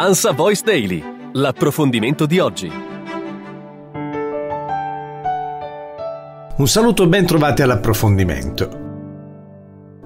Ansa Voice Daily, l'approfondimento di oggi. Un saluto ben trovati all'approfondimento.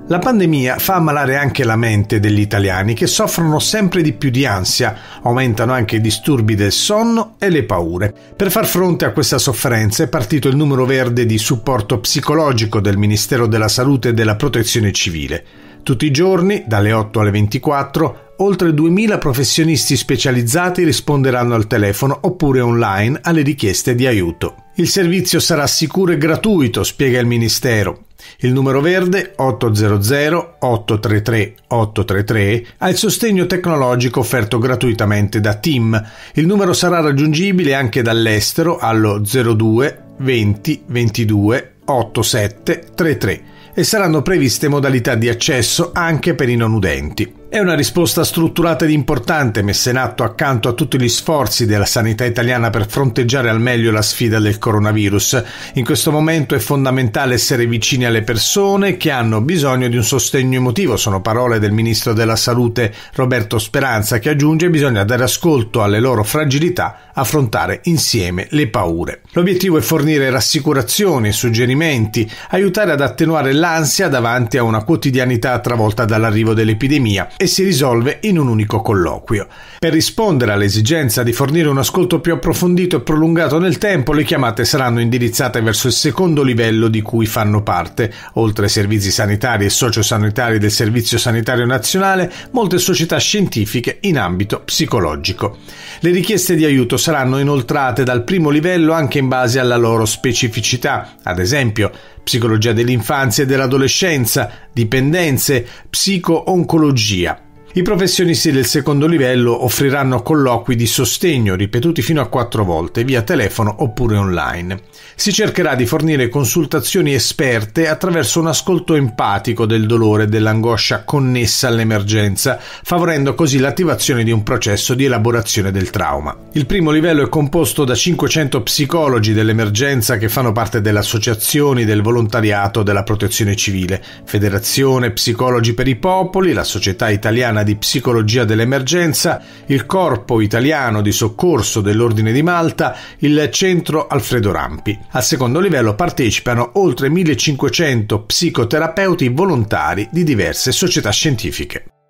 La pandemia fa ammalare anche la mente degli italiani che soffrono sempre di più di ansia, aumentano anche i disturbi del sonno e le paure. Per far fronte a questa sofferenza è partito il numero verde di supporto psicologico del Ministero della Salute e della Protezione Civile. Tutti i giorni, dalle 8 alle 24, oltre 2.000 professionisti specializzati risponderanno al telefono oppure online alle richieste di aiuto. Il servizio sarà sicuro e gratuito, spiega il Ministero. Il numero verde 800 833 833 ha il sostegno tecnologico offerto gratuitamente da TIM. Il numero sarà raggiungibile anche dall'estero allo 02 20 22 87 33 e saranno previste modalità di accesso anche per i non udenti. È una risposta strutturata ed importante messa in atto accanto a tutti gli sforzi della sanità italiana per fronteggiare al meglio la sfida del coronavirus. In questo momento è fondamentale essere vicini alle persone che hanno bisogno di un sostegno emotivo, sono parole del Ministro della Salute Roberto Speranza che aggiunge bisogna dare ascolto alle loro fragilità, affrontare insieme le paure. L'obiettivo è fornire rassicurazioni e suggerimenti, aiutare ad attenuare l'ansia davanti a una quotidianità travolta dall'arrivo dell'epidemia e si risolve in un unico colloquio. Per rispondere all'esigenza di fornire un ascolto più approfondito e prolungato nel tempo, le chiamate saranno indirizzate verso il secondo livello di cui fanno parte. Oltre ai servizi sanitari e sociosanitari del Servizio Sanitario Nazionale, molte società scientifiche in ambito psicologico. Le richieste di aiuto saranno inoltrate dal primo livello anche in base alla loro specificità. Ad esempio, psicologia dell'infanzia e dell'adolescenza, dipendenze, psico-oncologia. I professionisti del secondo livello offriranno colloqui di sostegno ripetuti fino a quattro volte via telefono oppure online. Si cercherà di fornire consultazioni esperte attraverso un ascolto empatico del dolore e dell'angoscia connessa all'emergenza, favorendo così l'attivazione di un processo di elaborazione del trauma. Il primo livello è composto da 500 psicologi dell'emergenza che fanno parte delle associazioni del volontariato della protezione civile, Federazione Psicologi per i Popoli, la Società Italiana settimana di psicologia dell'emergenza, il Corpo Italiano di Soccorso dell'Ordine di Malta, il Centro Alfredo Rampi. Al secondo livello partecipano oltre 1500 psicoterapeuti volontari di diverse società scientifiche.